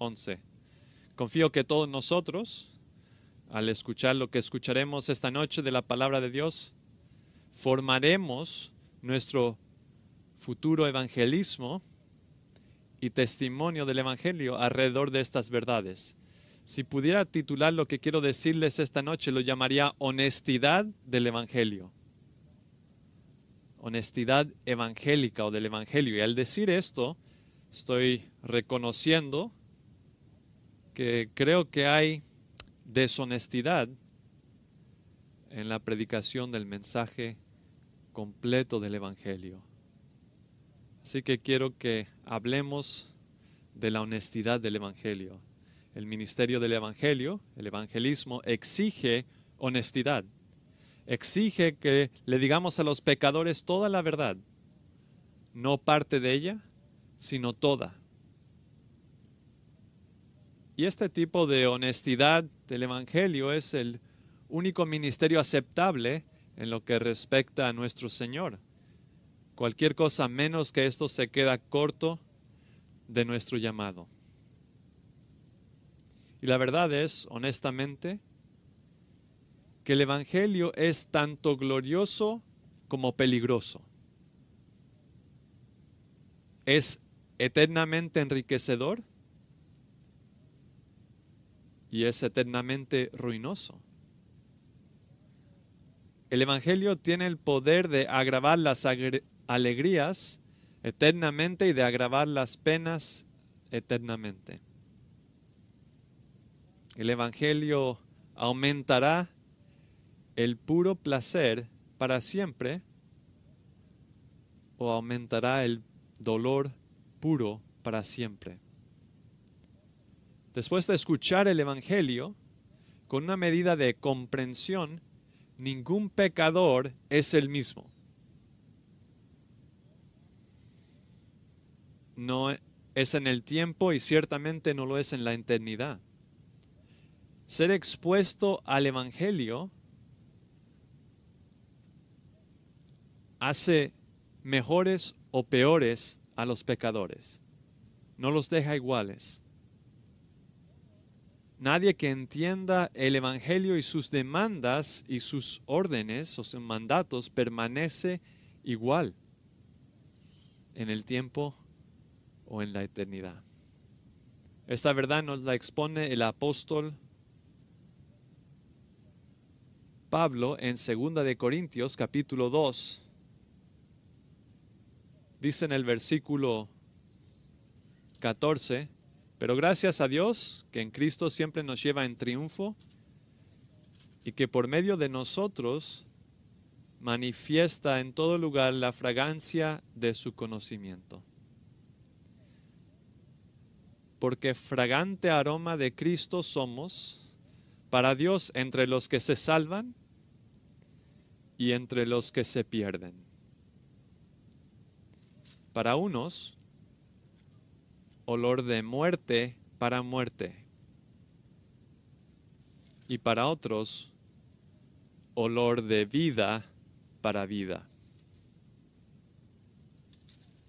11. Confío que todos nosotros, al escuchar lo que escucharemos esta noche de la palabra de Dios, formaremos nuestro futuro evangelismo y testimonio del Evangelio alrededor de estas verdades. Si pudiera titular lo que quiero decirles esta noche, lo llamaría honestidad del Evangelio. Honestidad evangélica o del Evangelio. Y al decir esto, estoy reconociendo que creo que hay deshonestidad en la predicación del mensaje completo del Evangelio. Así que quiero que hablemos de la honestidad del Evangelio. El ministerio del Evangelio, el evangelismo, exige honestidad. Exige que le digamos a los pecadores toda la verdad, no parte de ella, sino toda. Y este tipo de honestidad del Evangelio es el único ministerio aceptable en lo que respecta a nuestro Señor. Cualquier cosa menos que esto se queda corto de nuestro llamado. Y la verdad es, honestamente, que el Evangelio es tanto glorioso como peligroso. Es eternamente enriquecedor y es eternamente ruinoso. El Evangelio tiene el poder de agravar las alegrías eternamente y de agravar las penas eternamente. El Evangelio aumentará el puro placer para siempre o aumentará el dolor puro para siempre después de escuchar el Evangelio, con una medida de comprensión, ningún pecador es el mismo. No es en el tiempo y ciertamente no lo es en la eternidad. Ser expuesto al Evangelio hace mejores o peores a los pecadores. No los deja iguales. Nadie que entienda el Evangelio y sus demandas y sus órdenes o sus mandatos permanece igual en el tiempo o en la eternidad. Esta verdad nos la expone el apóstol Pablo en 2 de Corintios capítulo 2. Dice en el versículo 14 pero gracias a Dios que en Cristo siempre nos lleva en triunfo y que por medio de nosotros manifiesta en todo lugar la fragancia de su conocimiento. Porque fragante aroma de Cristo somos para Dios entre los que se salvan y entre los que se pierden. Para unos, olor de muerte para muerte. Y para otros, olor de vida para vida.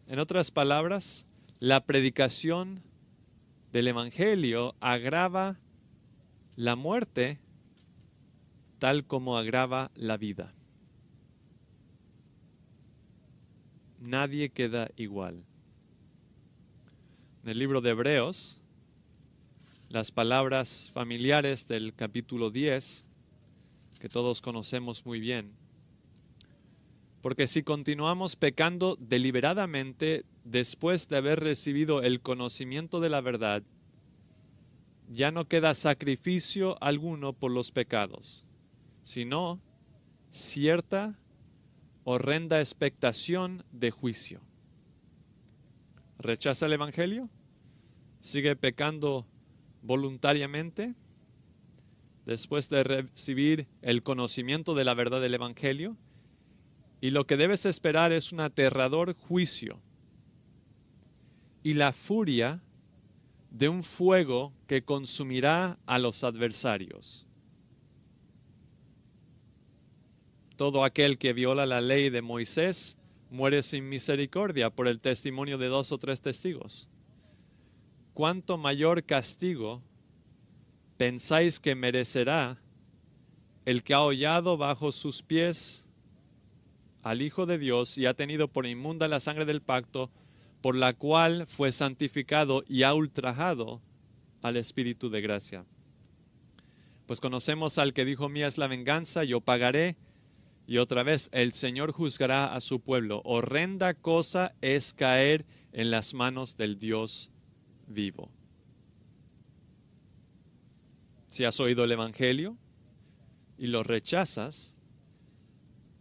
En otras palabras, la predicación del Evangelio agrava la muerte tal como agrava la vida. Nadie queda igual en el libro de Hebreos, las palabras familiares del capítulo 10, que todos conocemos muy bien. Porque si continuamos pecando deliberadamente después de haber recibido el conocimiento de la verdad, ya no queda sacrificio alguno por los pecados, sino cierta horrenda expectación de juicio rechaza el Evangelio, sigue pecando voluntariamente, después de recibir el conocimiento de la verdad del Evangelio, y lo que debes esperar es un aterrador juicio y la furia de un fuego que consumirá a los adversarios. Todo aquel que viola la ley de Moisés muere sin misericordia por el testimonio de dos o tres testigos. ¿Cuánto mayor castigo pensáis que merecerá el que ha hollado bajo sus pies al Hijo de Dios y ha tenido por inmunda la sangre del pacto, por la cual fue santificado y ha ultrajado al Espíritu de gracia? Pues conocemos al que dijo, mía es la venganza, yo pagaré y otra vez, el Señor juzgará a su pueblo. Horrenda cosa es caer en las manos del Dios vivo. Si has oído el Evangelio y lo rechazas,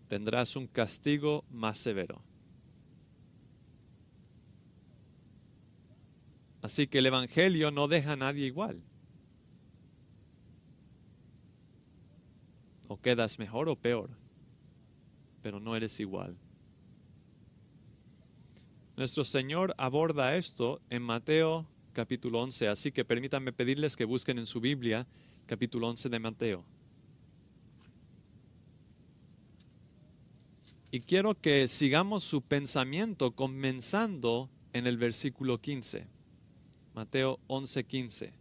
tendrás un castigo más severo. Así que el Evangelio no deja a nadie igual. O quedas mejor o peor pero no eres igual. Nuestro Señor aborda esto en Mateo capítulo 11, así que permítanme pedirles que busquen en su Biblia capítulo 11 de Mateo. Y quiero que sigamos su pensamiento comenzando en el versículo 15. Mateo 11, 15.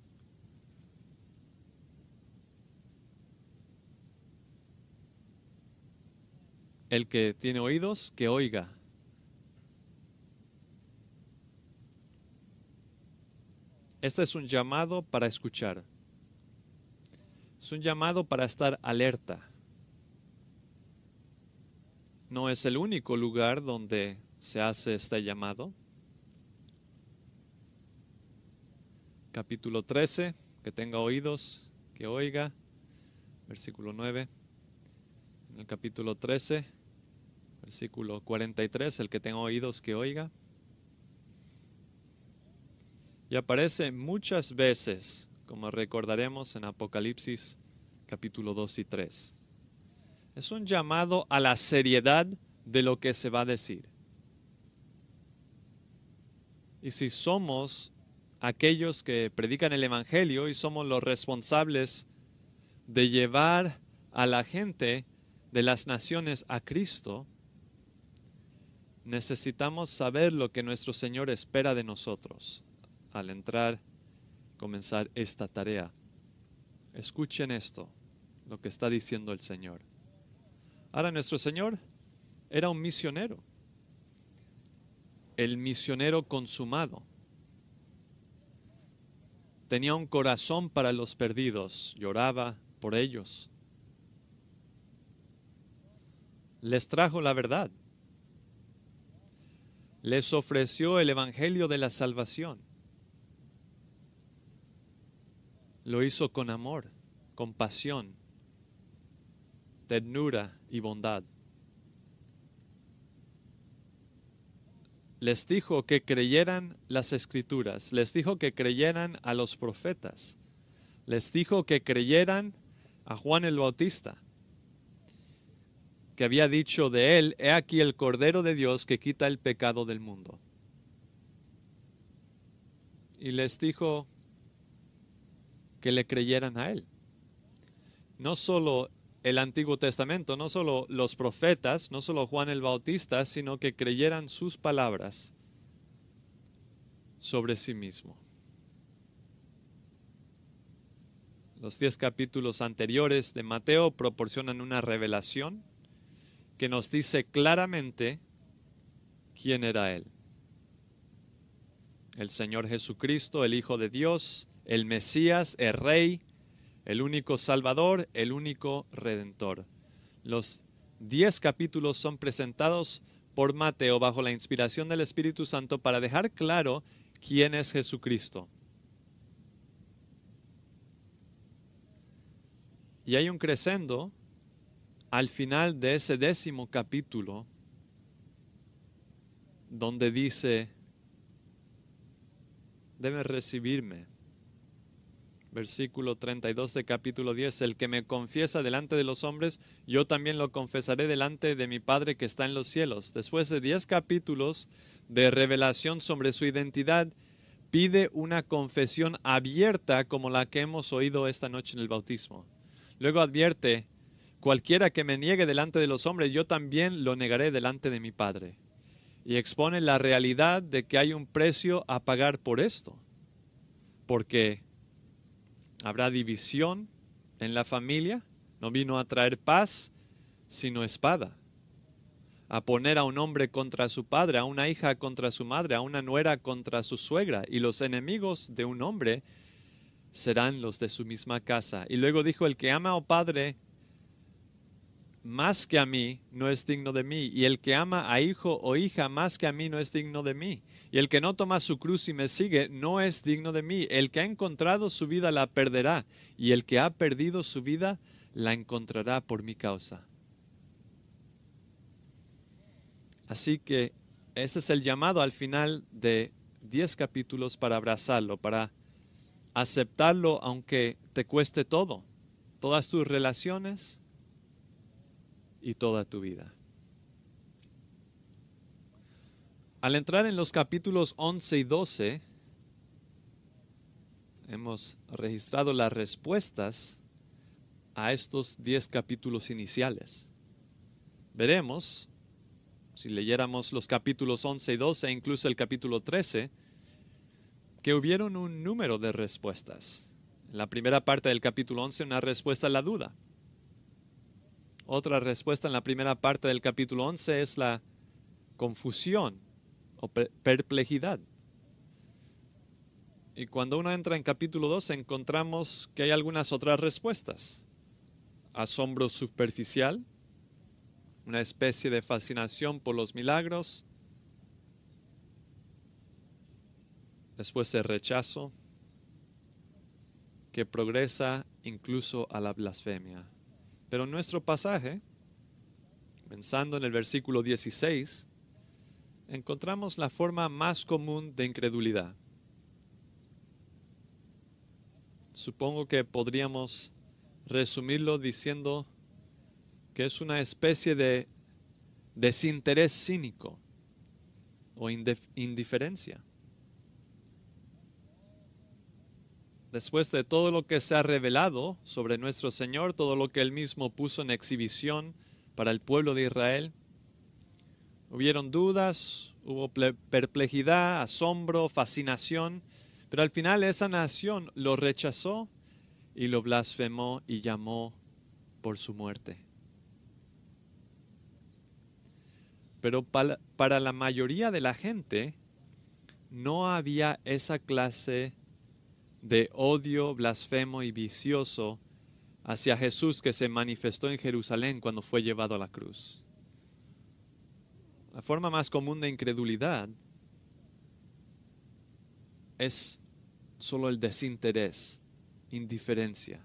El que tiene oídos, que oiga. Este es un llamado para escuchar. Es un llamado para estar alerta. No es el único lugar donde se hace este llamado. Capítulo 13, que tenga oídos, que oiga. Versículo 9. En el capítulo 13 Versículo 43, el que tenga oídos que oiga. Y aparece muchas veces, como recordaremos en Apocalipsis capítulo 2 y 3. Es un llamado a la seriedad de lo que se va a decir. Y si somos aquellos que predican el Evangelio y somos los responsables de llevar a la gente de las naciones a Cristo, necesitamos saber lo que nuestro Señor espera de nosotros al entrar, comenzar esta tarea. Escuchen esto, lo que está diciendo el Señor. Ahora, nuestro Señor era un misionero, el misionero consumado. Tenía un corazón para los perdidos, lloraba por ellos. Les trajo la verdad, les ofreció el Evangelio de la Salvación. Lo hizo con amor, compasión, ternura y bondad. Les dijo que creyeran las escrituras, les dijo que creyeran a los profetas, les dijo que creyeran a Juan el Bautista, que había dicho de él, he aquí el Cordero de Dios que quita el pecado del mundo. Y les dijo que le creyeran a él. No solo el Antiguo Testamento, no solo los profetas, no solo Juan el Bautista, sino que creyeran sus palabras sobre sí mismo. Los diez capítulos anteriores de Mateo proporcionan una revelación que nos dice claramente quién era Él. El Señor Jesucristo, el Hijo de Dios, el Mesías, el Rey, el único Salvador, el único Redentor. Los diez capítulos son presentados por Mateo bajo la inspiración del Espíritu Santo para dejar claro quién es Jesucristo. Y hay un crescendo al final de ese décimo capítulo, donde dice, debes recibirme. Versículo 32 de capítulo 10, el que me confiesa delante de los hombres, yo también lo confesaré delante de mi Padre que está en los cielos. Después de 10 capítulos de revelación sobre su identidad, pide una confesión abierta como la que hemos oído esta noche en el bautismo. Luego advierte, Cualquiera que me niegue delante de los hombres, yo también lo negaré delante de mi Padre. Y expone la realidad de que hay un precio a pagar por esto, porque habrá división en la familia, no vino a traer paz, sino espada a poner a un hombre contra su padre, a una hija contra su madre, a una nuera contra su suegra, y los enemigos de un hombre serán los de su misma casa. Y luego dijo, el que ama a padre más que a mí no es digno de mí, y el que ama a hijo o hija más que a mí no es digno de mí, y el que no toma su cruz y me sigue no es digno de mí, el que ha encontrado su vida la perderá, y el que ha perdido su vida la encontrará por mi causa. Así que este es el llamado al final de 10 capítulos para abrazarlo, para aceptarlo aunque te cueste todo, todas tus relaciones, y toda tu vida. Al entrar en los capítulos 11 y 12, hemos registrado las respuestas a estos 10 capítulos iniciales. Veremos, si leyéramos los capítulos 11 y 12 e incluso el capítulo 13, que hubieron un número de respuestas. En la primera parte del capítulo 11, una respuesta a la duda. Otra respuesta en la primera parte del capítulo 11 es la confusión o perplejidad. Y cuando uno entra en capítulo 2 encontramos que hay algunas otras respuestas. Asombro superficial, una especie de fascinación por los milagros, después el rechazo que progresa incluso a la blasfemia. Pero en nuestro pasaje, pensando en el versículo 16, encontramos la forma más común de incredulidad. Supongo que podríamos resumirlo diciendo que es una especie de desinterés cínico o indiferencia. Después de todo lo que se ha revelado sobre nuestro Señor, todo lo que Él mismo puso en exhibición para el pueblo de Israel, hubieron dudas, hubo perplejidad, asombro, fascinación, pero al final esa nación lo rechazó y lo blasfemó y llamó por su muerte. Pero para, la mayoría de la gente no había esa clase de odio blasfemo y vicioso hacia Jesús que se manifestó en Jerusalén cuando fue llevado a la cruz. La forma más común de incredulidad es solo el desinterés, indiferencia.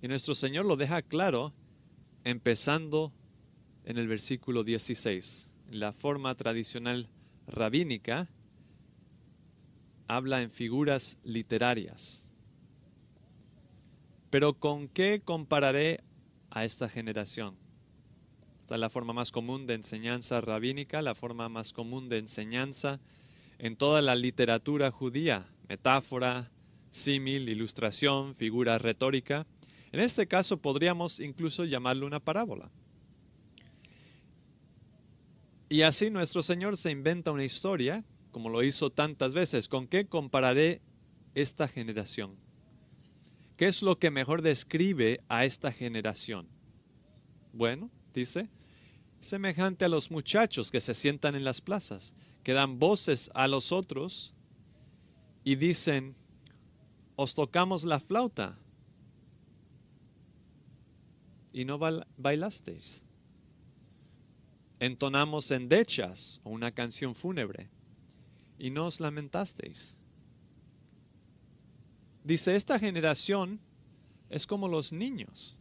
Y nuestro Señor lo deja claro empezando en el versículo 16, la forma tradicional rabínica, habla en figuras literarias. Pero ¿con qué compararé a esta generación? Esta es la forma más común de enseñanza rabínica, la forma más común de enseñanza en toda la literatura judía, metáfora, símil, ilustración, figura retórica. En este caso podríamos incluso llamarlo una parábola. Y así nuestro Señor se inventa una historia como lo hizo tantas veces, ¿con qué compararé esta generación? ¿Qué es lo que mejor describe a esta generación? Bueno, dice, semejante a los muchachos que se sientan en las plazas, que dan voces a los otros y dicen, os tocamos la flauta y no bailasteis. Entonamos endechas o una canción fúnebre y no os lamentasteis. Dice, esta generación es como los niños.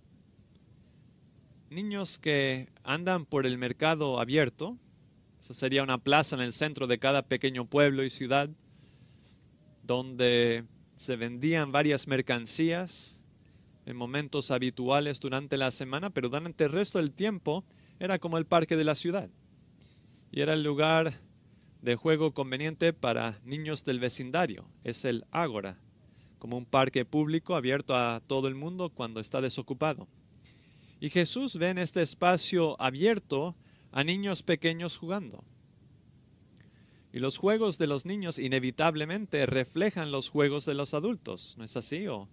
Niños que andan por el mercado abierto, esa sería una plaza en el centro de cada pequeño pueblo y ciudad, donde se vendían varias mercancías en momentos habituales durante la semana, pero durante el resto del tiempo era como el parque de la ciudad. Y era el lugar de juego conveniente para niños del vecindario. Es el Ágora, como un parque público abierto a todo el mundo cuando está desocupado. Y Jesús ve en este espacio abierto a niños pequeños jugando. Y los juegos de los niños inevitablemente reflejan los juegos de los adultos, ¿no es así? O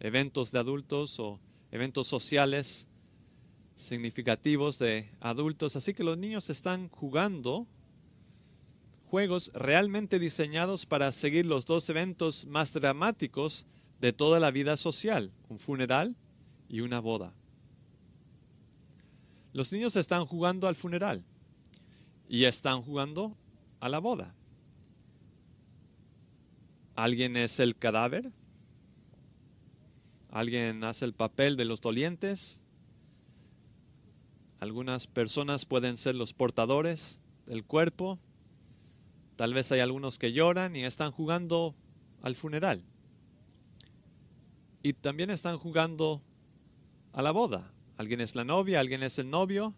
eventos de adultos o eventos sociales significativos de adultos. Así que los niños están jugando juegos realmente diseñados para seguir los dos eventos más dramáticos de toda la vida social, un funeral y una boda. Los niños están jugando al funeral y están jugando a la boda. ¿Alguien es el cadáver? ¿Alguien hace el papel de los dolientes? Algunas personas pueden ser los portadores del cuerpo Tal vez hay algunos que lloran y están jugando al funeral. Y también están jugando a la boda. Alguien es la novia, alguien es el novio,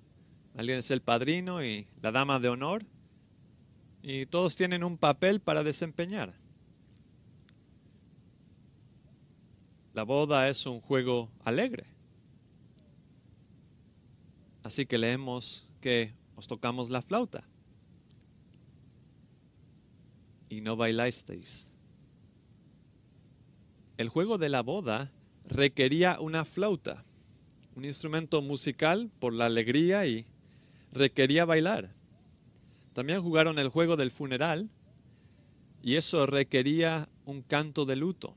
alguien es el padrino y la dama de honor. Y todos tienen un papel para desempeñar. La boda es un juego alegre. Así que leemos que os tocamos la flauta y no bailasteis. El juego de la boda requería una flauta, un instrumento musical por la alegría y requería bailar. También jugaron el juego del funeral y eso requería un canto de luto.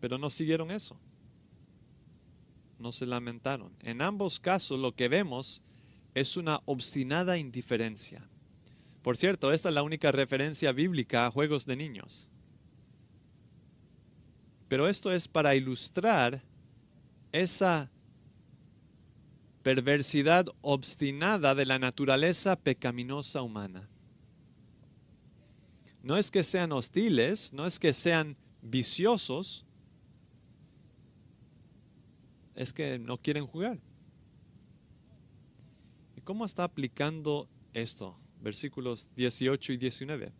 Pero no siguieron eso. No se lamentaron. En ambos casos lo que vemos es una obstinada indiferencia. Por cierto, esta es la única referencia bíblica a juegos de niños. Pero esto es para ilustrar esa perversidad obstinada de la naturaleza pecaminosa humana. No es que sean hostiles, no es que sean viciosos, es que no quieren jugar. ¿Cómo está aplicando esto? Versículos 18 y 19.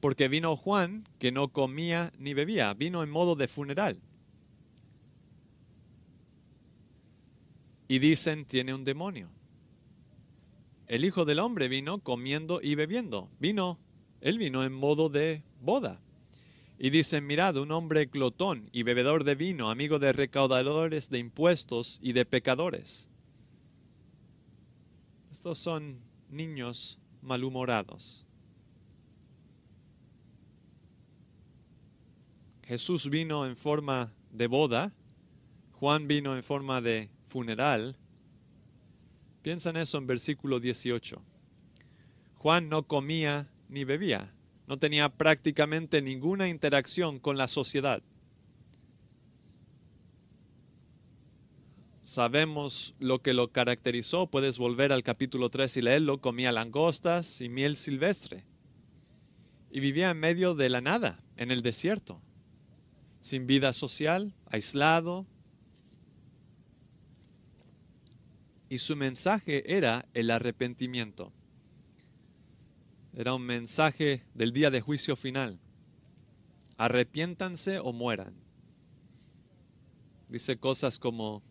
Porque vino Juan, que no comía ni bebía, vino en modo de funeral. Y dicen, tiene un demonio. El Hijo del Hombre vino comiendo y bebiendo. Vino, él vino en modo de boda. Y dicen, mirad, un hombre glotón y bebedor de vino, amigo de recaudadores de impuestos y de pecadores son niños malhumorados. Jesús vino en forma de boda, Juan vino en forma de funeral. Piensa en eso en versículo 18. Juan no comía ni bebía, no tenía prácticamente ninguna interacción con la sociedad. Sabemos lo que lo caracterizó. Puedes volver al capítulo 3 y leerlo. Comía langostas y miel silvestre. Y vivía en medio de la nada, en el desierto, sin vida social, aislado. Y su mensaje era el arrepentimiento. Era un mensaje del día de juicio final. Arrepiéntanse o mueran. Dice cosas como,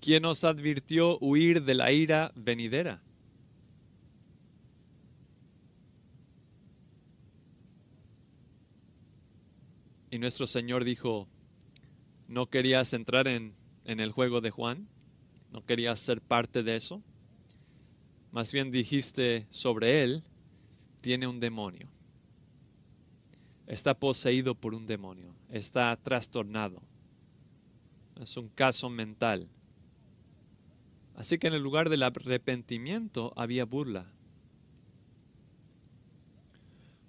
¿Quién os advirtió huir de la ira venidera. Y nuestro Señor dijo, ¿no querías entrar en, en el juego de Juan? ¿No querías ser parte de eso? Más bien dijiste sobre él, tiene un demonio. Está poseído por un demonio, está trastornado. Es un caso mental. Así que en el lugar del arrepentimiento había burla.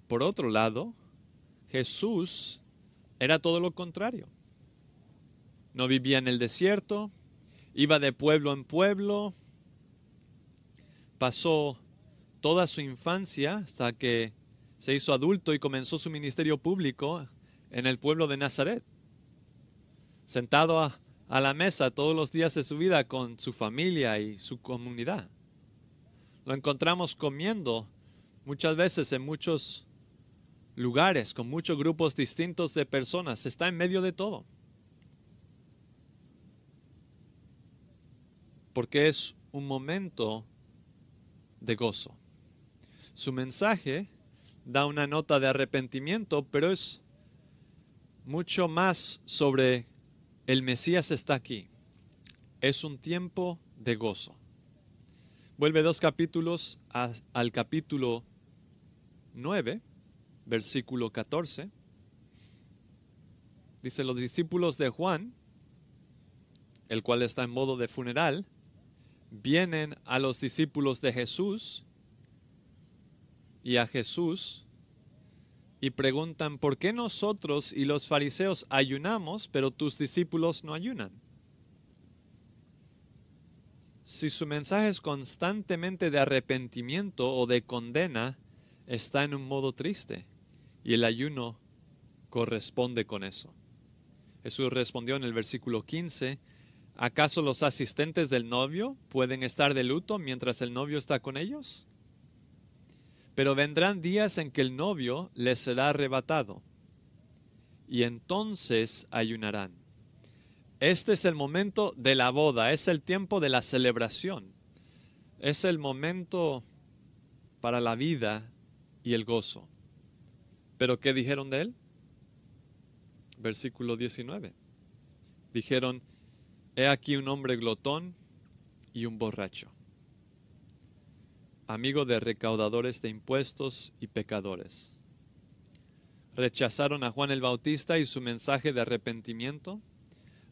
Por otro lado, Jesús era todo lo contrario. No vivía en el desierto, iba de pueblo en pueblo, pasó toda su infancia hasta que se hizo adulto y comenzó su ministerio público en el pueblo de Nazaret. Sentado a, a la mesa todos los días de su vida con su familia y su comunidad. Lo encontramos comiendo muchas veces en muchos lugares, con muchos grupos distintos de personas. Está en medio de todo. Porque es un momento de gozo. Su mensaje da una nota de arrepentimiento, pero es mucho más sobre el Mesías está aquí. Es un tiempo de gozo. Vuelve dos capítulos al capítulo 9, versículo 14. Dice, los discípulos de Juan, el cual está en modo de funeral, vienen a los discípulos de Jesús y a Jesús y preguntan, ¿por qué nosotros y los fariseos ayunamos, pero tus discípulos no ayunan? Si su mensaje es constantemente de arrepentimiento o de condena, está en un modo triste y el ayuno corresponde con eso. Jesús respondió en el versículo 15, ¿acaso los asistentes del novio pueden estar de luto mientras el novio está con ellos? Pero vendrán días en que el novio les será arrebatado y entonces ayunarán. Este es el momento de la boda, es el tiempo de la celebración, es el momento para la vida y el gozo. ¿Pero qué dijeron de él? Versículo 19. Dijeron, he aquí un hombre glotón y un borracho amigo de recaudadores de impuestos y pecadores. Rechazaron a Juan el Bautista y su mensaje de arrepentimiento.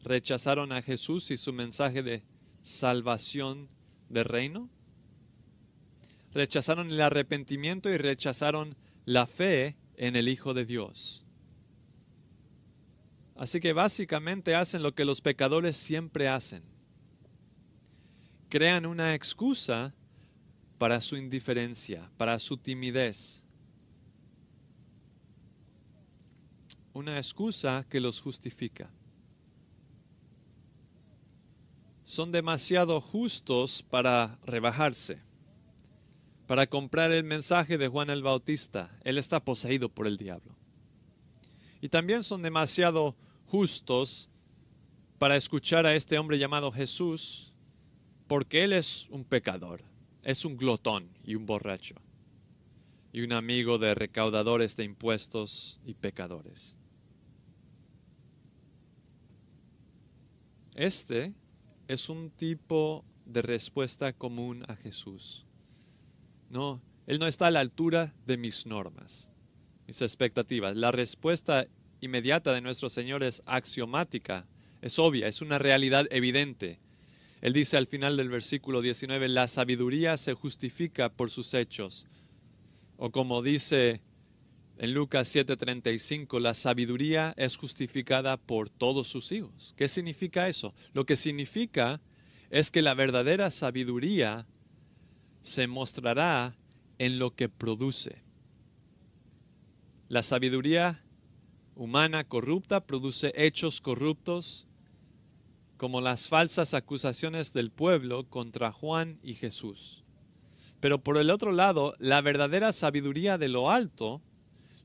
Rechazaron a Jesús y su mensaje de salvación del reino. Rechazaron el arrepentimiento y rechazaron la fe en el Hijo de Dios. Así que básicamente hacen lo que los pecadores siempre hacen. Crean una excusa para su indiferencia, para su timidez. Una excusa que los justifica. Son demasiado justos para rebajarse, para comprar el mensaje de Juan el Bautista. Él está poseído por el diablo. Y también son demasiado justos para escuchar a este hombre llamado Jesús, porque él es un pecador es un glotón y un borracho, y un amigo de recaudadores de impuestos y pecadores. Este es un tipo de respuesta común a Jesús. No, Él no está a la altura de mis normas, mis expectativas. La respuesta inmediata de nuestro Señor es axiomática, es obvia, es una realidad evidente. Él dice al final del versículo 19, la sabiduría se justifica por sus hechos. O como dice en Lucas 7:35, la sabiduría es justificada por todos sus hijos. ¿Qué significa eso? Lo que significa es que la verdadera sabiduría se mostrará en lo que produce. La sabiduría humana corrupta produce hechos corruptos como las falsas acusaciones del pueblo contra Juan y Jesús. Pero por el otro lado, la verdadera sabiduría de lo alto,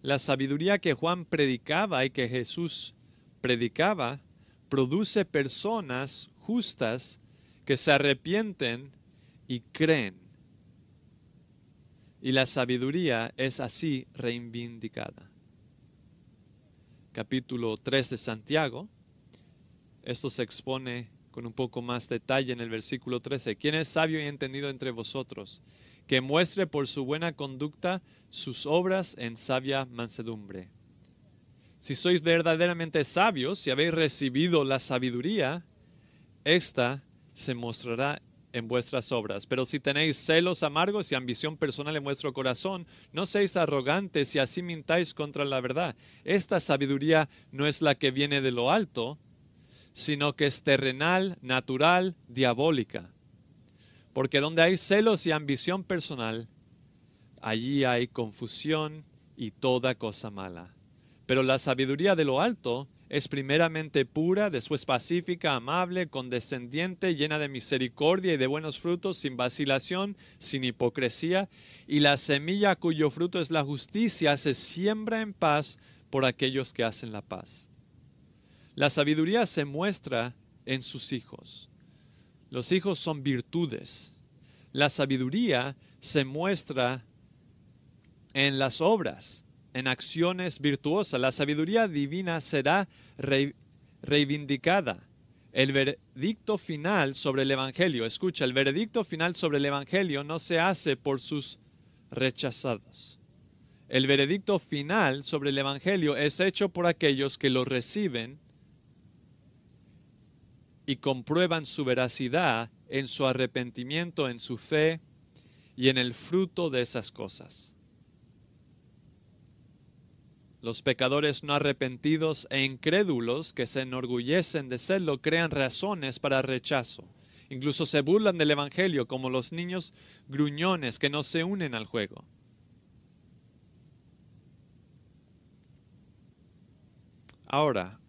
la sabiduría que Juan predicaba y que Jesús predicaba, produce personas justas que se arrepienten y creen. Y la sabiduría es así reivindicada. Capítulo 3 de Santiago, esto se expone con un poco más detalle en el versículo 13. ¿Quién es sabio y entendido entre vosotros? Que muestre por su buena conducta sus obras en sabia mansedumbre. Si sois verdaderamente sabios, si habéis recibido la sabiduría, esta se mostrará en vuestras obras. Pero si tenéis celos amargos y ambición personal en vuestro corazón, no seáis arrogantes y así mintáis contra la verdad. Esta sabiduría no es la que viene de lo alto, sino que es terrenal, natural, diabólica. Porque donde hay celos y ambición personal, allí hay confusión y toda cosa mala. Pero la sabiduría de lo alto es primeramente pura, después pacífica, amable, condescendiente, llena de misericordia y de buenos frutos, sin vacilación, sin hipocresía, y la semilla cuyo fruto es la justicia se siembra en paz por aquellos que hacen la paz. La sabiduría se muestra en sus hijos. Los hijos son virtudes. La sabiduría se muestra en las obras, en acciones virtuosas. La sabiduría divina será reivindicada. El veredicto final sobre el Evangelio, escucha, el veredicto final sobre el Evangelio no se hace por sus rechazados. El veredicto final sobre el Evangelio es hecho por aquellos que lo reciben y comprueban su veracidad en su arrepentimiento, en su fe y en el fruto de esas cosas. Los pecadores no arrepentidos e incrédulos que se enorgullecen de serlo crean razones para rechazo. Incluso se burlan del Evangelio como los niños gruñones que no se unen al juego. Ahora,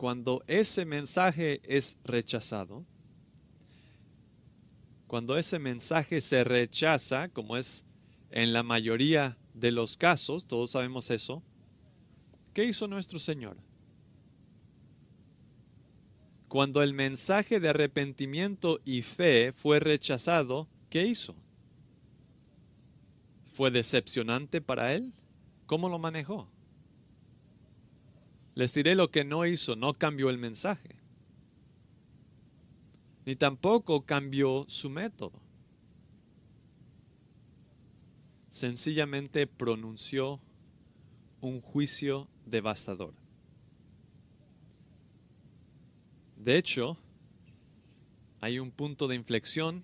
cuando ese mensaje es rechazado, cuando ese mensaje se rechaza, como es en la mayoría de los casos, todos sabemos eso, ¿qué hizo nuestro Señor? Cuando el mensaje de arrepentimiento y fe fue rechazado, ¿qué hizo? ¿Fue decepcionante para él? ¿Cómo lo manejó? Les diré lo que no hizo, no cambió el mensaje, ni tampoco cambió su método. Sencillamente pronunció un juicio devastador. De hecho, hay un punto de inflexión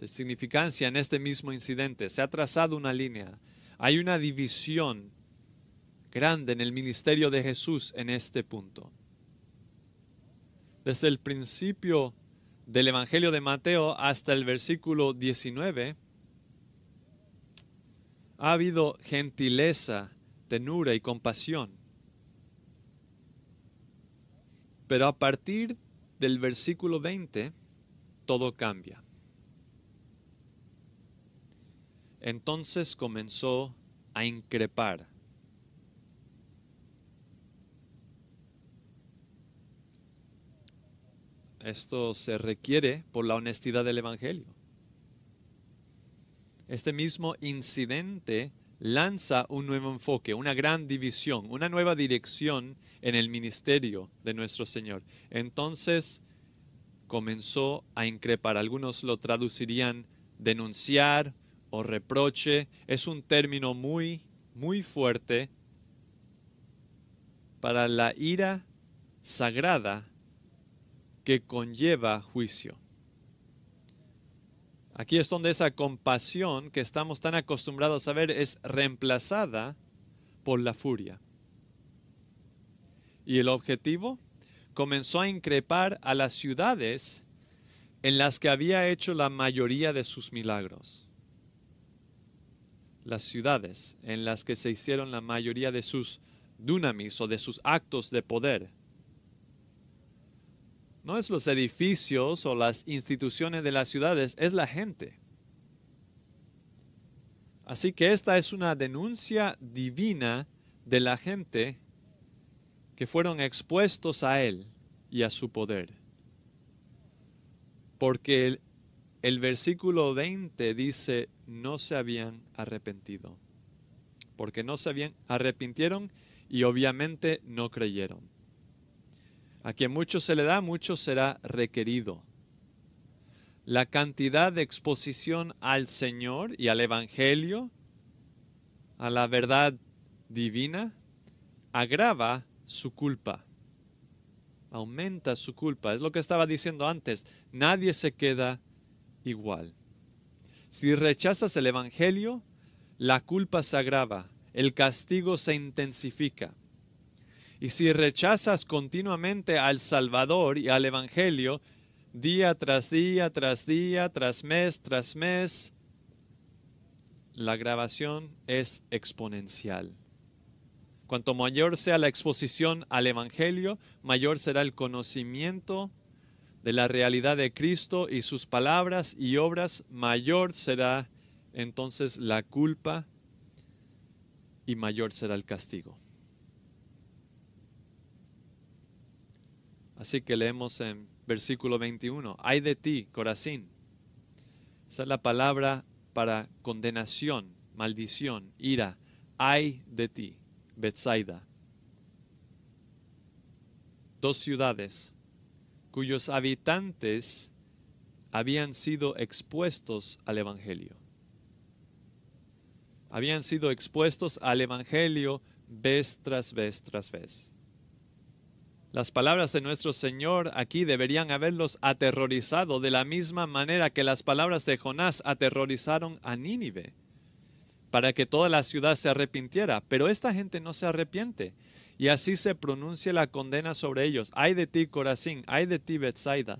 de significancia en este mismo incidente. Se ha trazado una línea. Hay una división grande en el ministerio de Jesús en este punto. Desde el principio del Evangelio de Mateo hasta el versículo 19, ha habido gentileza, tenura y compasión. Pero a partir del versículo 20, todo cambia. Entonces comenzó a increpar Esto se requiere por la honestidad del Evangelio. Este mismo incidente lanza un nuevo enfoque, una gran división, una nueva dirección en el ministerio de nuestro Señor. Entonces comenzó a increpar. Algunos lo traducirían denunciar o reproche. Es un término muy, muy fuerte para la ira sagrada que conlleva juicio. Aquí es donde esa compasión que estamos tan acostumbrados a ver es reemplazada por la furia. ¿Y el objetivo? Comenzó a increpar a las ciudades en las que había hecho la mayoría de sus milagros. Las ciudades en las que se hicieron la mayoría de sus dunamis o de sus actos de poder no es los edificios o las instituciones de las ciudades, es la gente. Así que esta es una denuncia divina de la gente que fueron expuestos a Él y a su poder. Porque el, versículo 20 dice, no se habían arrepentido. Porque no se habían, arrepintieron y obviamente no creyeron. A quien mucho se le da, mucho será requerido. La cantidad de exposición al Señor y al Evangelio, a la verdad divina, agrava su culpa, aumenta su culpa. Es lo que estaba diciendo antes, nadie se queda igual. Si rechazas el Evangelio, la culpa se agrava, el castigo se intensifica. Y si rechazas continuamente al Salvador y al Evangelio, día tras día, tras día, tras mes, tras mes, la grabación es exponencial. Cuanto mayor sea la exposición al Evangelio, mayor será el conocimiento de la realidad de Cristo y sus palabras y obras, mayor será entonces la culpa y mayor será el castigo. Así que leemos en versículo 21, ay de ti, Corazín. Esa es la palabra para condenación, maldición, ira. Ay de ti, Bethsaida. Dos ciudades cuyos habitantes habían sido expuestos al Evangelio. Habían sido expuestos al Evangelio vez tras vez tras vez. Las palabras de nuestro Señor aquí deberían haberlos aterrorizado de la misma manera que las palabras de Jonás aterrorizaron a Nínive, para que toda la ciudad se arrepintiera. Pero esta gente no se arrepiente, y así se pronuncia la condena sobre ellos. Ay de ti, Corazín, ay de ti, Bethsaida,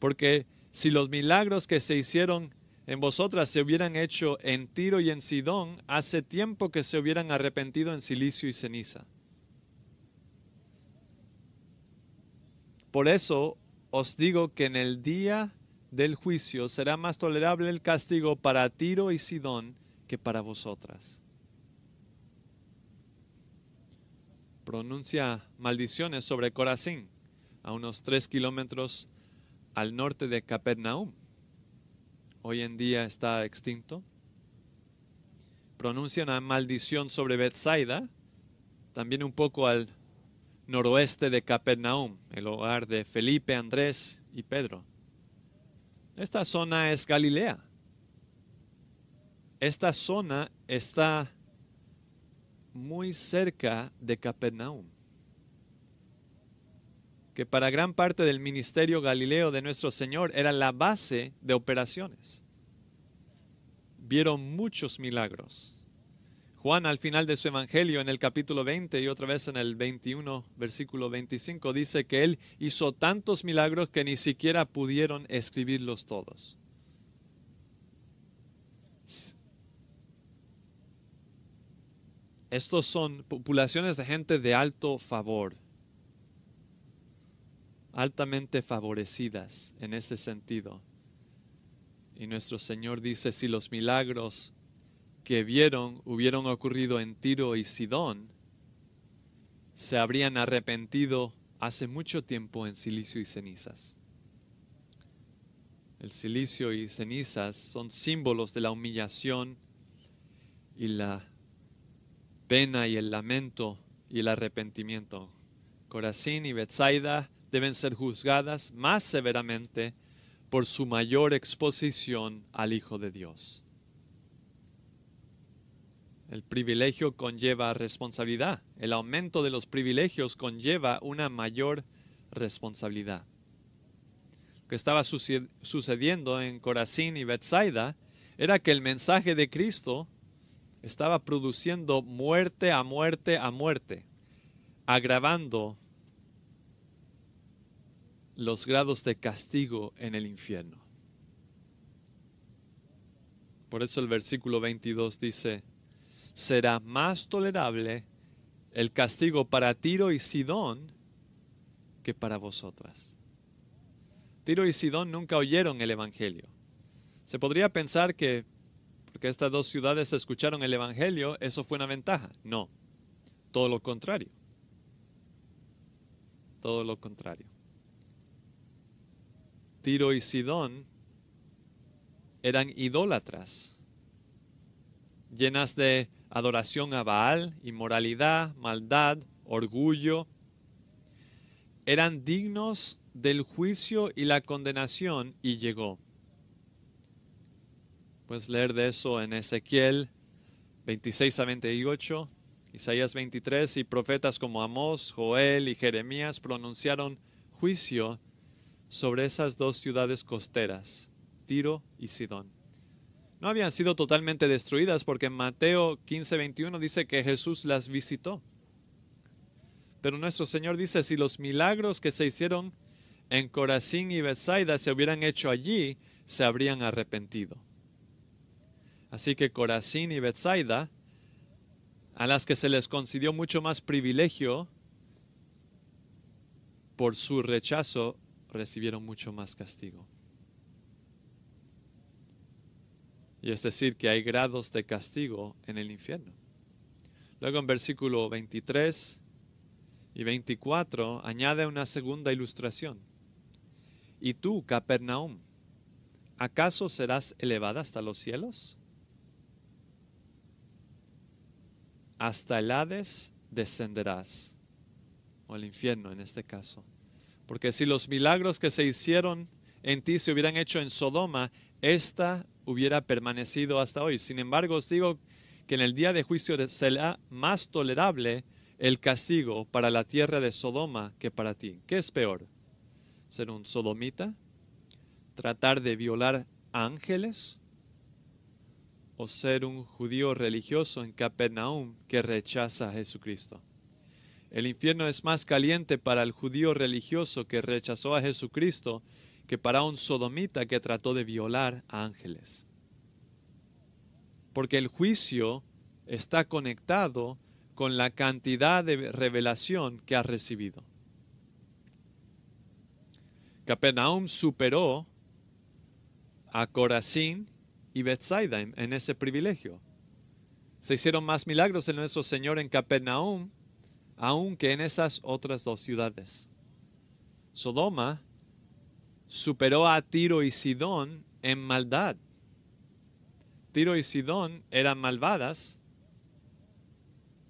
porque si los milagros que se hicieron en vosotras se hubieran hecho en Tiro y en Sidón, hace tiempo que se hubieran arrepentido en silicio y ceniza. Por eso os digo que en el día del juicio será más tolerable el castigo para Tiro y Sidón que para vosotras. Pronuncia maldiciones sobre Corazín, a unos tres kilómetros al norte de Capernaum. Hoy en día está extinto. Pronuncia una maldición sobre Bethsaida, también un poco al noroeste de Capernaum, el hogar de Felipe, Andrés y Pedro. Esta zona es Galilea. Esta zona está muy cerca de Capernaum. Que para gran parte del ministerio galileo de nuestro Señor era la base de operaciones. Vieron muchos milagros Juan al final de su evangelio en el capítulo 20 y otra vez en el 21 versículo 25 dice que él hizo tantos milagros que ni siquiera pudieron escribirlos todos. Estos son poblaciones de gente de alto favor, altamente favorecidas en ese sentido. Y nuestro Señor dice, si los milagros que vieron hubieron ocurrido en Tiro y Sidón, se habrían arrepentido hace mucho tiempo en silicio y cenizas. El silicio y cenizas son símbolos de la humillación y la pena y el lamento y el arrepentimiento. Corazín y Betsaida deben ser juzgadas más severamente por su mayor exposición al Hijo de Dios. El privilegio conlleva responsabilidad. El aumento de los privilegios conlleva una mayor responsabilidad. Lo que estaba sucediendo en Corazín y Bethsaida era que el mensaje de Cristo estaba produciendo muerte a muerte a muerte, agravando los grados de castigo en el infierno. Por eso el versículo 22 dice, será más tolerable el castigo para Tiro y Sidón que para vosotras. Tiro y Sidón nunca oyeron el Evangelio. Se podría pensar que porque estas dos ciudades escucharon el Evangelio, eso fue una ventaja. No, todo lo contrario. Todo lo contrario. Tiro y Sidón eran idólatras, llenas de adoración a Baal, inmoralidad, maldad, orgullo, eran dignos del juicio y la condenación y llegó. Puedes leer de eso en Ezequiel 26 a 28, Isaías 23 y profetas como Amós, Joel y Jeremías pronunciaron juicio sobre esas dos ciudades costeras, Tiro y Sidón no habían sido totalmente destruidas porque en Mateo 15, dice que Jesús las visitó. Pero nuestro Señor dice, si los milagros que se hicieron en Corazín y Bethsaida se hubieran hecho allí, se habrían arrepentido. Así que Corazín y Bethsaida, a las que se les concedió mucho más privilegio por su rechazo, recibieron mucho más castigo. Y es decir, que hay grados de castigo en el infierno. Luego en versículo 23 y 24 añade una segunda ilustración. ¿Y tú, Capernaum, acaso serás elevada hasta los cielos? Hasta el Hades descenderás, o el infierno en este caso. Porque si los milagros que se hicieron en ti se hubieran hecho en Sodoma, esta hubiera permanecido hasta hoy. Sin embargo, os digo que en el día de juicio será más tolerable el castigo para la tierra de Sodoma que para ti. ¿Qué es peor? ¿Ser un sodomita? ¿Tratar de violar ángeles? ¿O ser un judío religioso en Capernaum que rechaza a Jesucristo? El infierno es más caliente para el judío religioso que rechazó a Jesucristo que para un sodomita que trató de violar a ángeles. Porque el juicio está conectado con la cantidad de revelación que ha recibido. Capernaum superó a Corazín y Bethsaida en, ese privilegio. Se hicieron más milagros en nuestro Señor en Capernaum, aunque en esas otras dos ciudades. Sodoma superó a Tiro y Sidón en maldad. Tiro y Sidón eran malvadas,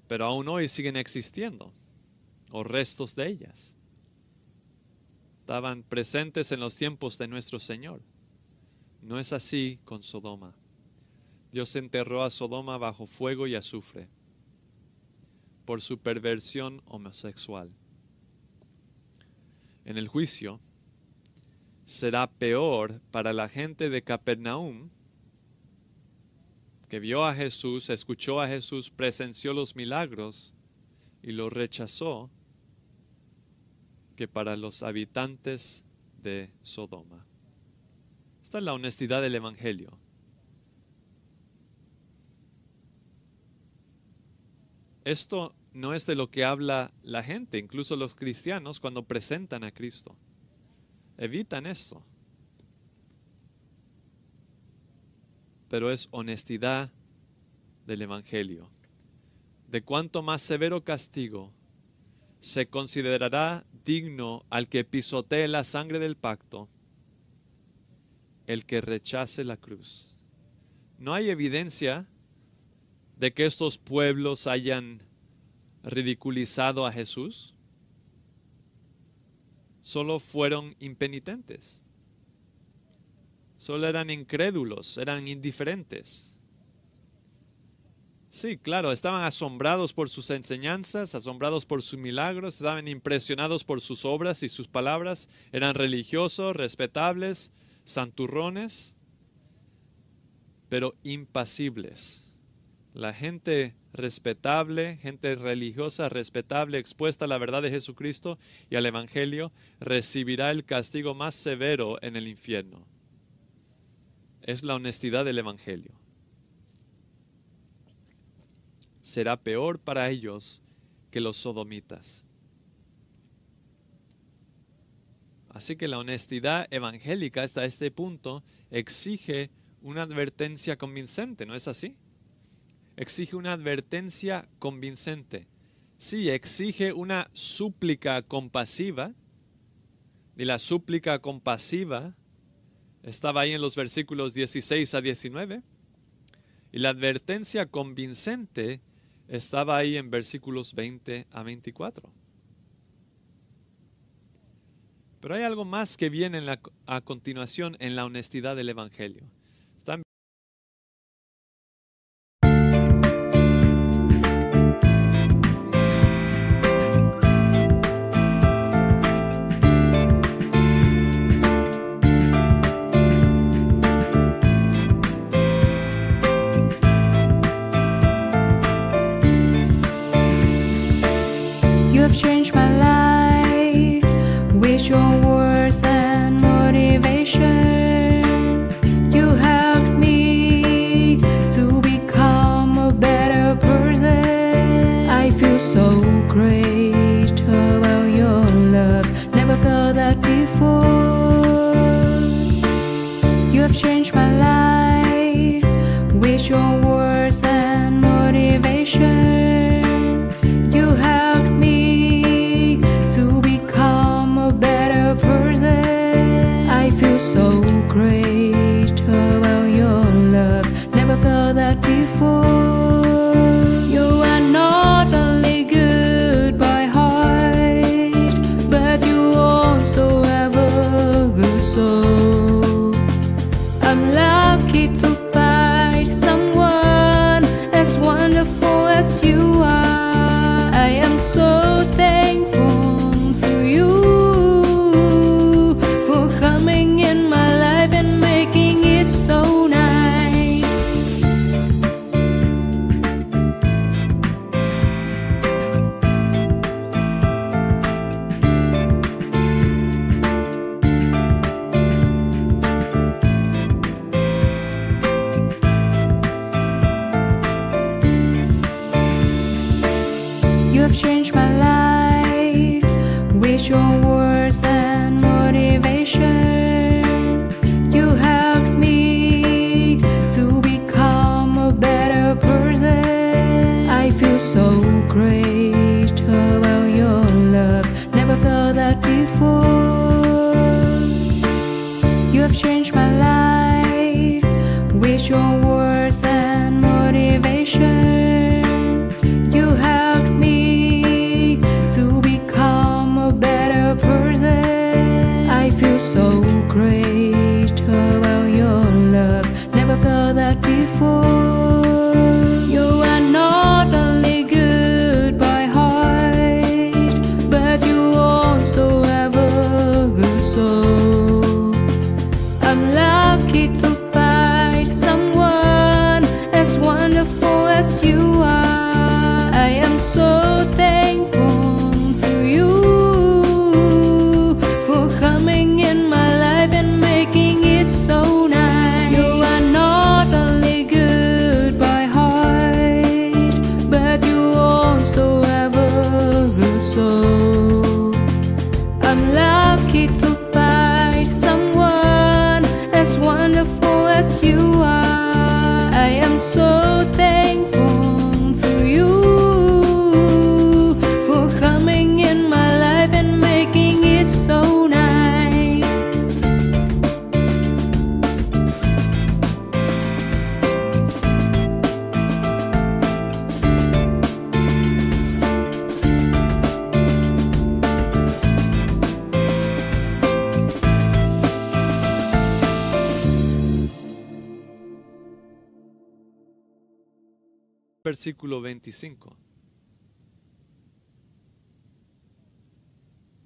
pero aún hoy siguen existiendo, o restos de ellas. Estaban presentes en los tiempos de nuestro Señor. No es así con Sodoma. Dios enterró a Sodoma bajo fuego y azufre por su perversión homosexual. En el juicio, será peor para la gente de Capernaum, que vio a Jesús, escuchó a Jesús, presenció los milagros y lo rechazó, que para los habitantes de Sodoma. Esta es la honestidad del Evangelio. Esto no es de lo que habla la gente, incluso los cristianos, cuando presentan a Cristo. Evitan eso. Pero es honestidad del Evangelio. De cuanto más severo castigo se considerará digno al que pisotee la sangre del pacto, el que rechace la cruz. No hay evidencia de que estos pueblos hayan ridiculizado a Jesús solo fueron impenitentes. Solo eran incrédulos, eran indiferentes. Sí, claro, estaban asombrados por sus enseñanzas, asombrados por sus milagros, estaban impresionados por sus obras y sus palabras, eran religiosos, respetables, santurrones, pero impasibles. La gente respetable, gente religiosa, respetable, expuesta a la verdad de Jesucristo y al Evangelio, recibirá el castigo más severo en el infierno. Es la honestidad del Evangelio. Será peor para ellos que los sodomitas. Así que la honestidad evangélica hasta este punto exige una advertencia convincente, ¿no es así? exige una advertencia convincente. Sí, exige una súplica compasiva. Y la súplica compasiva estaba ahí en los versículos 16 a 19. Y la advertencia convincente estaba ahí en versículos 20 a 24. Pero hay algo más que viene a continuación en la honestidad del Evangelio.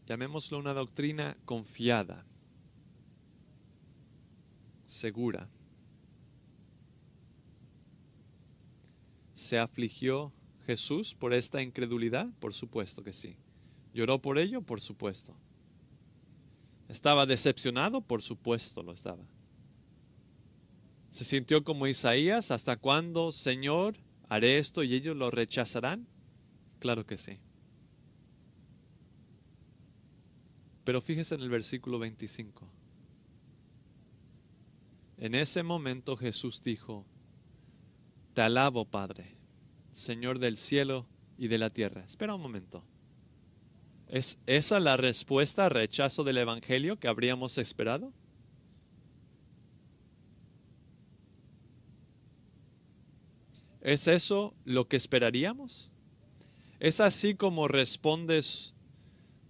Llamémoslo una doctrina confiada, segura. ¿Se afligió Jesús por esta incredulidad? Por supuesto que sí. ¿Lloró por ello? Por supuesto. ¿Estaba decepcionado? Por supuesto lo estaba. ¿Se sintió como Isaías? ¿Hasta cuándo, Señor, ¿Haré esto y ellos lo rechazarán? Claro que sí. Pero fíjese en el versículo 25. En ese momento Jesús dijo, Te alabo, Padre, Señor del cielo y de la tierra. Espera un momento. ¿Es esa la respuesta al rechazo del Evangelio que habríamos esperado? ¿Es eso lo que esperaríamos? ¿Es así como respondes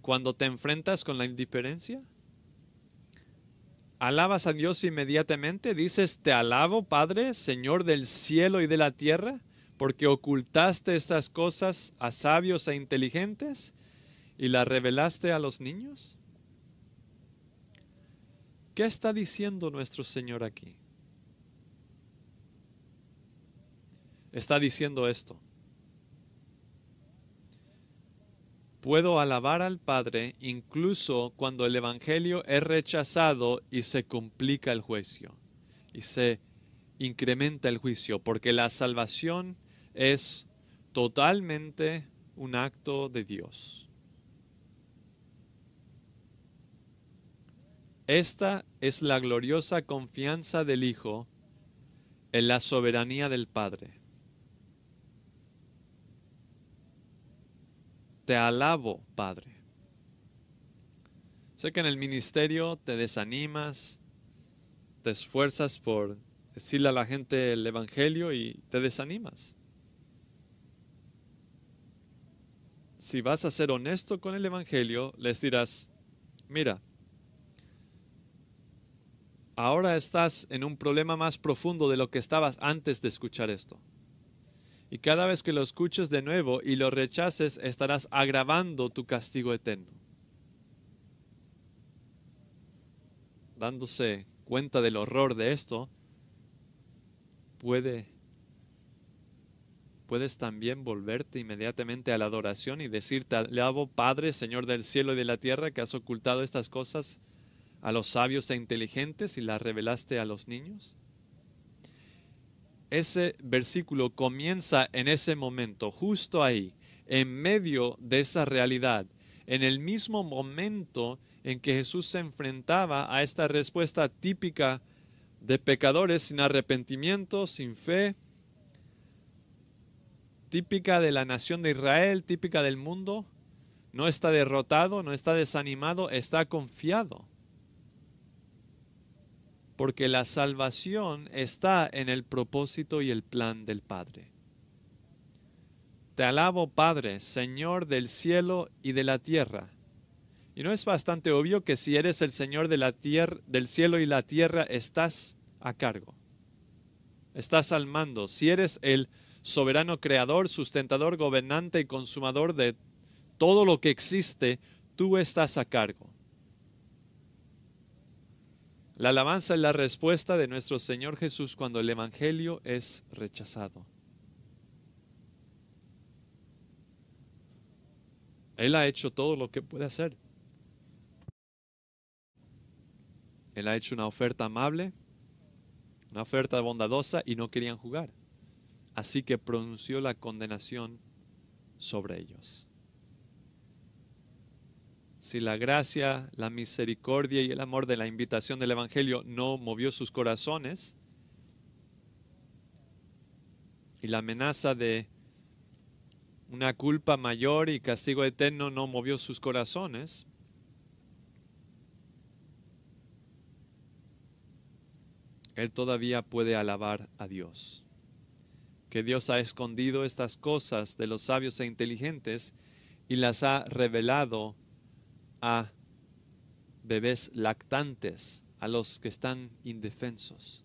cuando te enfrentas con la indiferencia? ¿Alabas a Dios inmediatamente? ¿Dices, te alabo, Padre, Señor del cielo y de la tierra, porque ocultaste estas cosas a sabios e inteligentes y las revelaste a los niños? ¿Qué está diciendo nuestro Señor aquí? está diciendo esto. Puedo alabar al Padre incluso cuando el Evangelio es rechazado y se complica el juicio y se incrementa el juicio, porque la salvación es totalmente un acto de Dios. Esta es la gloriosa confianza del Hijo en la soberanía del Padre. Te alabo, Padre. Sé que en el ministerio te desanimas, te esfuerzas por decirle a la gente el Evangelio y te desanimas. Si vas a ser honesto con el Evangelio, les dirás, mira, ahora estás en un problema más profundo de lo que estabas antes de escuchar esto. Y cada vez que lo escuches de nuevo y lo rechaces, estarás agravando tu castigo eterno. Dándose cuenta del horror de esto, puedes también volverte inmediatamente a la adoración y decirte, Le hago Padre, Señor del cielo y de la tierra, que has ocultado estas cosas a los sabios e inteligentes y las revelaste a los niños ese versículo comienza en ese momento, justo ahí, en medio de esa realidad, en el mismo momento en que Jesús se enfrentaba a esta respuesta típica de pecadores sin arrepentimiento, sin fe, típica de la nación de Israel, típica del mundo, no está derrotado, no está desanimado, está confiado porque la salvación está en el propósito y el plan del Padre. Te alabo, Padre, Señor del cielo y de la tierra. Y no es bastante obvio que si eres el Señor del cielo y la tierra, estás a cargo. Estás al mando. Si eres el soberano creador, sustentador, gobernante y consumador de todo lo que existe, tú estás a cargo. La alabanza es la respuesta de nuestro Señor Jesús cuando el Evangelio es rechazado. Él ha hecho todo lo que puede hacer. Él ha hecho una oferta amable, una oferta bondadosa y no querían jugar. Así que pronunció la condenación sobre ellos si la gracia, la misericordia y el amor de la invitación del Evangelio no movió sus corazones, y la amenaza de una culpa mayor y castigo eterno no movió sus corazones, él todavía puede alabar a Dios. Que Dios ha escondido estas cosas de los sabios e inteligentes y las ha revelado a bebés lactantes, a los que están indefensos.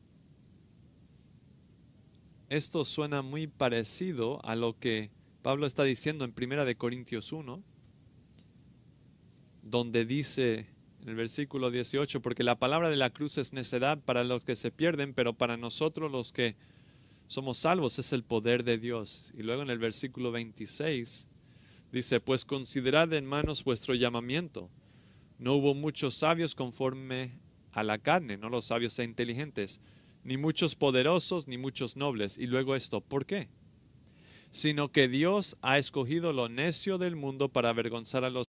Esto suena muy parecido a lo que Pablo está diciendo en 1 de Corintios 1, donde dice en el versículo 18, porque la palabra de la cruz es necedad para los que se pierden, pero para nosotros los que somos salvos es el poder de Dios. Y luego en el versículo 26 Dice, pues considerad, en manos vuestro llamamiento. No hubo muchos sabios conforme a la carne, no los sabios e inteligentes, ni muchos poderosos, ni muchos nobles. Y luego esto, ¿por qué? Sino que Dios ha escogido lo necio del mundo para avergonzar a los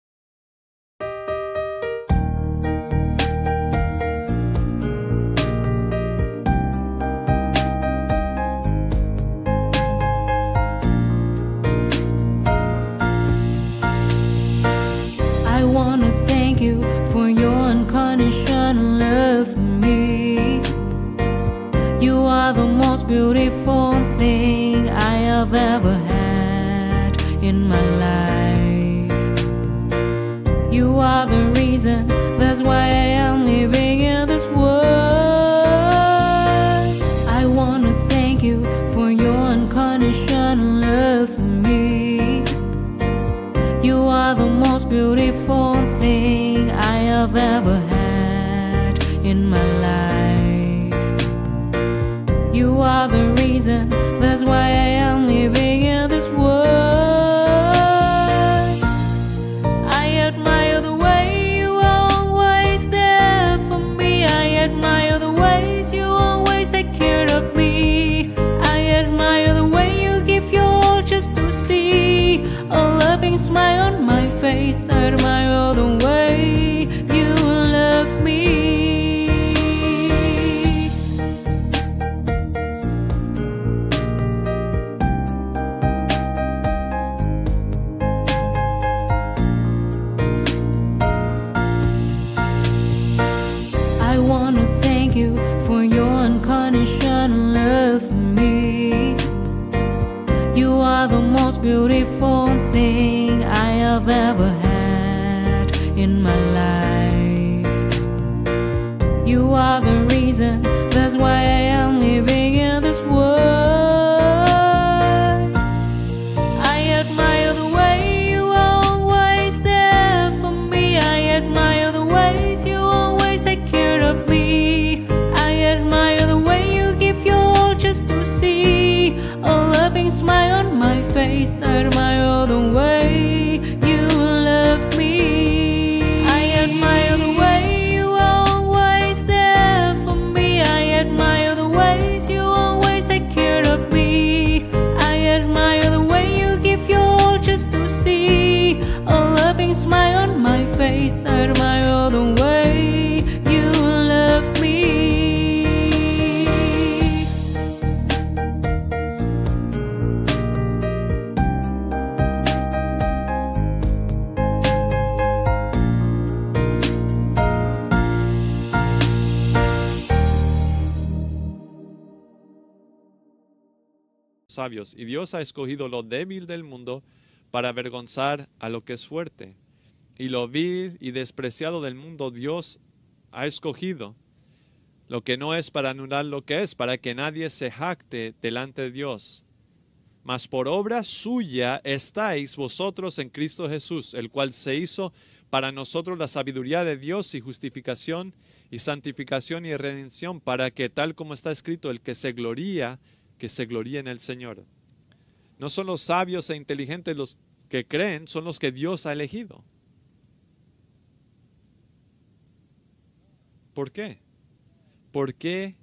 sabios, y Dios ha escogido lo débil del mundo para avergonzar a lo que es fuerte. Y lo vil y despreciado del mundo Dios ha escogido, lo que no es para anular lo que es, para que nadie se jacte delante de Dios. Mas por obra suya estáis vosotros en Cristo Jesús, el cual se hizo para nosotros la sabiduría de Dios y justificación y santificación y redención, para que tal como está escrito, el que se gloría, que se gloríe en el Señor. No son los sabios e inteligentes los que creen, son los que Dios ha elegido. ¿Por qué? ¿Por qué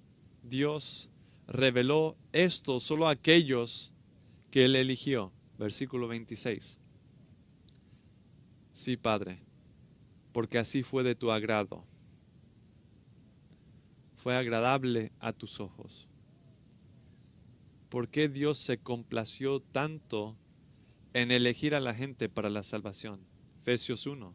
Dios reveló esto solo a aquellos que Él eligió? Versículo 26. Sí, Padre, porque así fue de tu agrado. Fue agradable a tus ojos por qué Dios se complació tanto en elegir a la gente para la salvación. Efesios 1.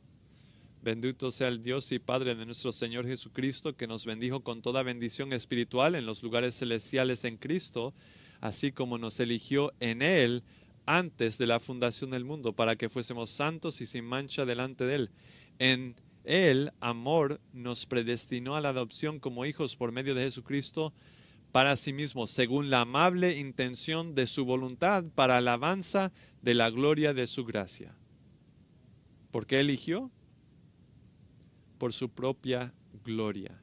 Bendito sea el Dios y Padre de nuestro Señor Jesucristo, que nos bendijo con toda bendición espiritual en los lugares celestiales en Cristo, así como nos eligió en Él antes de la fundación del mundo, para que fuésemos santos y sin mancha delante de Él. En Él, amor, nos predestinó a la adopción como hijos por medio de Jesucristo para sí mismo, según la amable intención de su voluntad, para alabanza de la gloria de su gracia. ¿Por qué eligió? Por su propia gloria.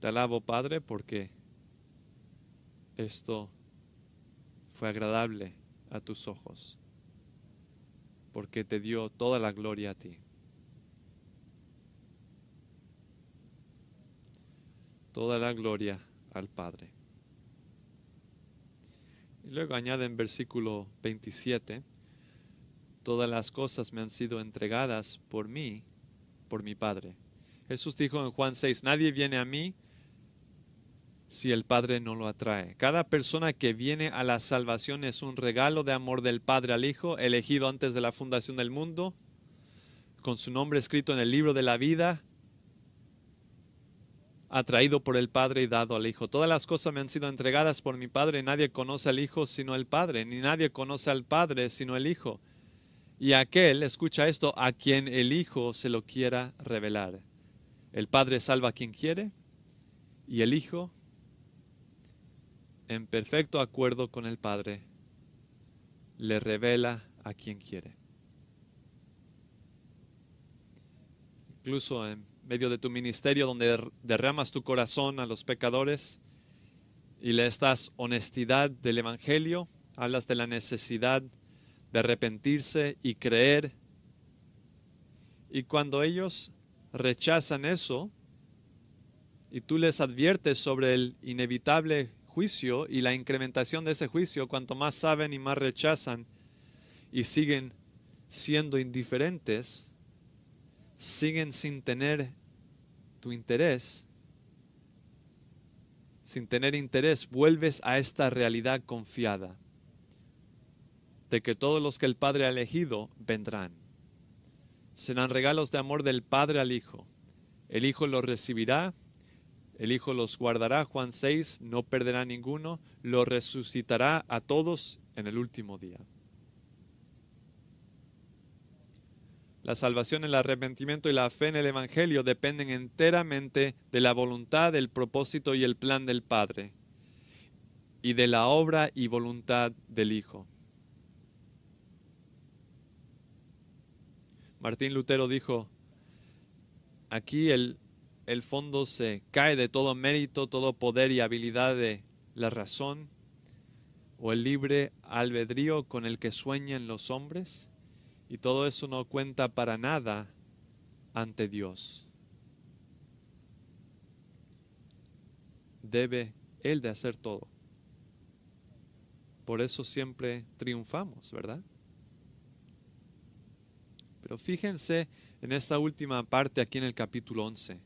Te alabo, Padre, porque esto fue agradable a tus ojos, porque te dio toda la gloria a ti. Toda la gloria al Padre. Y luego añade en versículo 27, todas las cosas me han sido entregadas por mí, por mi Padre. Jesús dijo en Juan 6, nadie viene a mí si el Padre no lo atrae. Cada persona que viene a la salvación es un regalo de amor del Padre al Hijo, elegido antes de la fundación del mundo, con su nombre escrito en el libro de la vida atraído por el Padre y dado al Hijo. Todas las cosas me han sido entregadas por mi Padre. Nadie conoce al Hijo sino el Padre, ni nadie conoce al Padre sino el Hijo. Y aquel, escucha esto, a quien el Hijo se lo quiera revelar. El Padre salva a quien quiere y el Hijo, en perfecto acuerdo con el Padre, le revela a quien quiere. Incluso en medio de tu ministerio donde derramas tu corazón a los pecadores y le das honestidad del Evangelio, hablas de la necesidad de arrepentirse y creer. Y cuando ellos rechazan eso y tú les adviertes sobre el inevitable juicio y la incrementación de ese juicio, cuanto más saben y más rechazan y siguen siendo indiferentes, siguen sin tener tu interés, sin tener interés, vuelves a esta realidad confiada de que todos los que el Padre ha elegido vendrán. Serán regalos de amor del Padre al Hijo. El Hijo los recibirá, el Hijo los guardará, Juan 6, no perderá ninguno, los resucitará a todos en el último día. La salvación, el arrepentimiento y la fe en el Evangelio dependen enteramente de la voluntad, el propósito y el plan del Padre y de la obra y voluntad del Hijo. Martín Lutero dijo, aquí el, fondo se cae de todo mérito, todo poder y habilidad de la razón o el libre albedrío con el que sueñan los hombres y todo eso no cuenta para nada ante Dios. Debe Él de hacer todo. Por eso siempre triunfamos, ¿verdad? Pero fíjense en esta última parte aquí en el capítulo 11.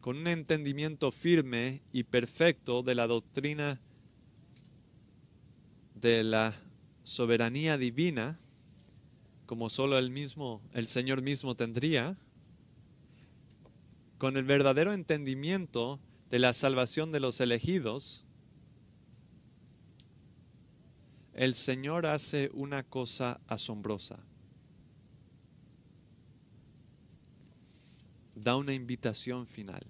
Con un entendimiento firme y perfecto de la doctrina de la soberanía divina, como solo el mismo, el Señor mismo tendría, con el verdadero entendimiento de la salvación de los elegidos, el Señor hace una cosa asombrosa. Da una invitación final.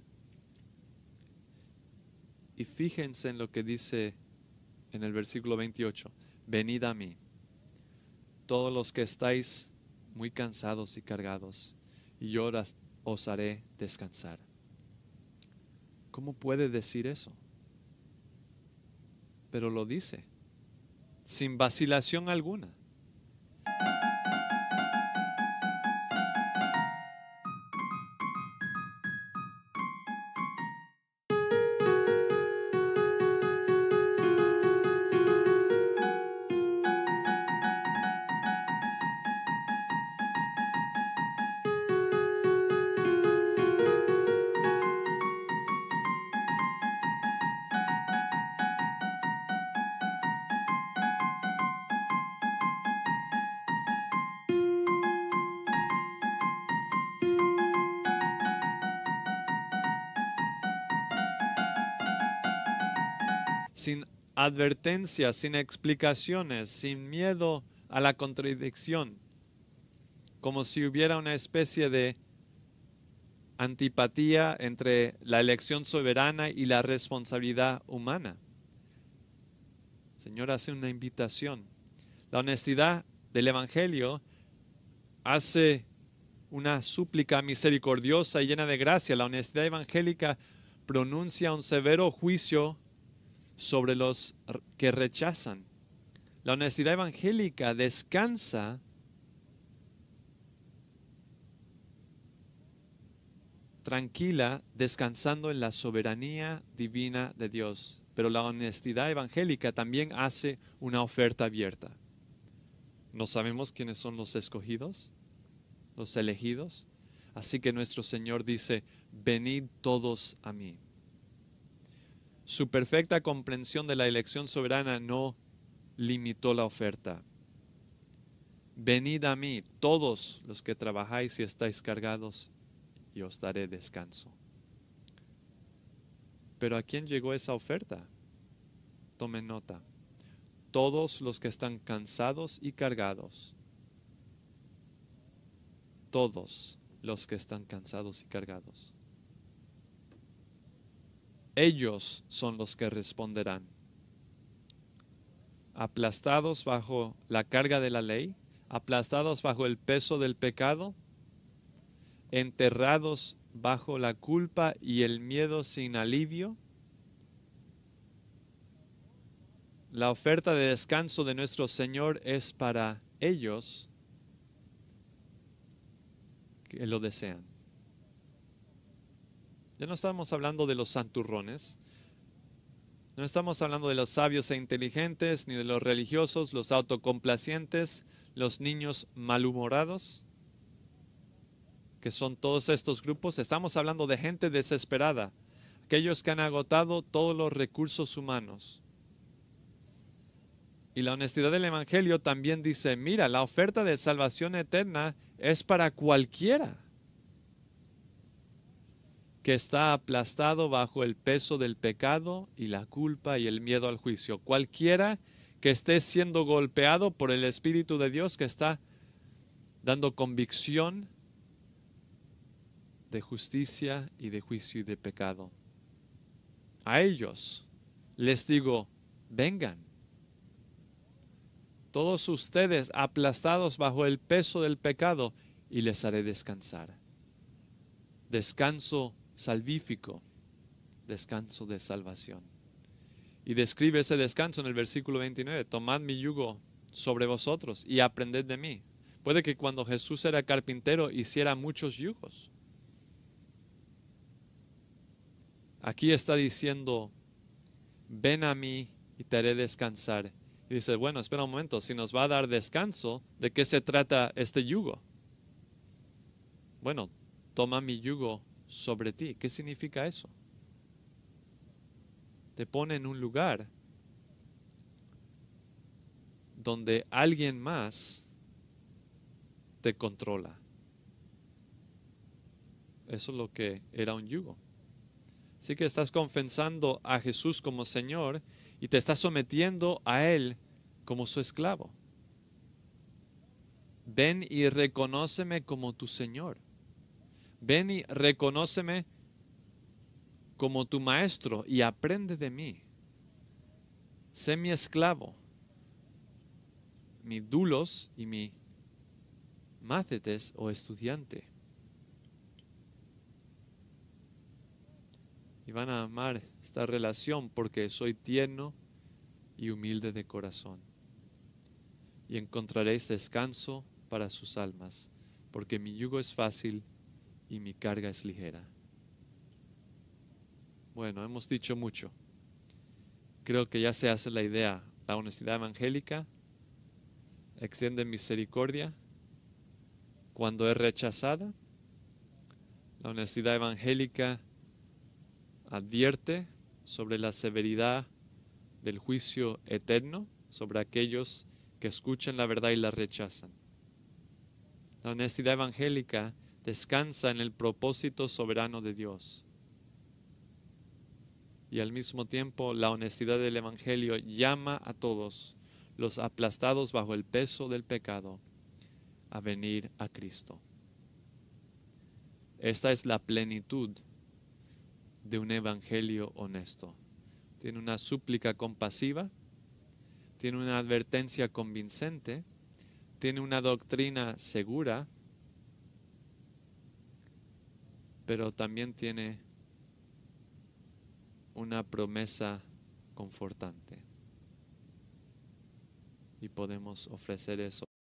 Y fíjense en lo que dice en el versículo 28, venid a mí todos los que estáis muy cansados y cargados, y yo os haré descansar. ¿Cómo puede decir eso? Pero lo dice, sin vacilación alguna. advertencias, sin explicaciones, sin miedo a la contradicción, como si hubiera una especie de antipatía entre la elección soberana y la responsabilidad humana. El Señor hace una invitación. La honestidad del Evangelio hace una súplica misericordiosa y llena de gracia. La honestidad evangélica pronuncia un severo juicio sobre los que rechazan. La honestidad evangélica descansa tranquila, descansando en la soberanía divina de Dios. Pero la honestidad evangélica también hace una oferta abierta. No sabemos quiénes son los escogidos, los elegidos. Así que nuestro Señor dice, venid todos a mí. Su perfecta comprensión de la elección soberana no limitó la oferta. Venid a mí, todos los que trabajáis y estáis cargados, y os daré descanso. Pero ¿a quién llegó esa oferta? Tomen nota. Todos los que están cansados y cargados. Todos los que están cansados y cargados ellos son los que responderán. Aplastados bajo la carga de la ley, aplastados bajo el peso del pecado, enterrados bajo la culpa y el miedo sin alivio, la oferta de descanso de nuestro Señor es para ellos que lo desean. Ya no estamos hablando de los santurrones, no estamos hablando de los sabios e inteligentes, ni de los religiosos, los autocomplacientes, los niños malhumorados, que son todos estos grupos. Estamos hablando de gente desesperada, aquellos que han agotado todos los recursos humanos. Y la honestidad del Evangelio también dice, mira, la oferta de salvación eterna es para cualquiera que está aplastado bajo el peso del pecado y la culpa y el miedo al juicio. Cualquiera que esté siendo golpeado por el Espíritu de Dios que está dando convicción de justicia y de juicio y de pecado. A ellos les digo, vengan. Todos ustedes aplastados bajo el peso del pecado y les haré descansar. Descanso salvífico, descanso de salvación. Y describe ese descanso en el versículo 29, tomad mi yugo sobre vosotros y aprended de mí. Puede que cuando Jesús era carpintero hiciera muchos yugos. Aquí está diciendo, ven a mí y te haré descansar. Y dice, bueno, espera un momento, si nos va a dar descanso, ¿de qué se trata este yugo? Bueno, toma mi yugo sobre ti. ¿Qué significa eso? Te pone en un lugar donde alguien más te controla. Eso es lo que era un yugo. Así que estás confesando a Jesús como Señor y te estás sometiendo a Él como su esclavo. Ven y reconóceme como tu Señor. Ven y reconóceme como tu maestro y aprende de mí. Sé mi esclavo. Mi dulos y mi mácetes o oh estudiante. Y van a amar esta relación porque soy tierno y humilde de corazón. Y encontraréis descanso para sus almas, porque mi yugo es fácil y mi carga es ligera. Bueno, hemos dicho mucho. Creo que ya se hace la idea. La honestidad evangélica extiende misericordia cuando es rechazada. La honestidad evangélica advierte sobre la severidad del juicio eterno sobre aquellos que escuchan la verdad y la rechazan. La honestidad evangélica descansa en el propósito soberano de Dios. Y al mismo tiempo, la honestidad del Evangelio llama a todos los aplastados bajo el peso del pecado a venir a Cristo. Esta es la plenitud de un evangelio honesto. Tiene una súplica compasiva, tiene una advertencia convincente, tiene una doctrina segura, pero también tiene una promesa confortante. Y podemos ofrecer eso.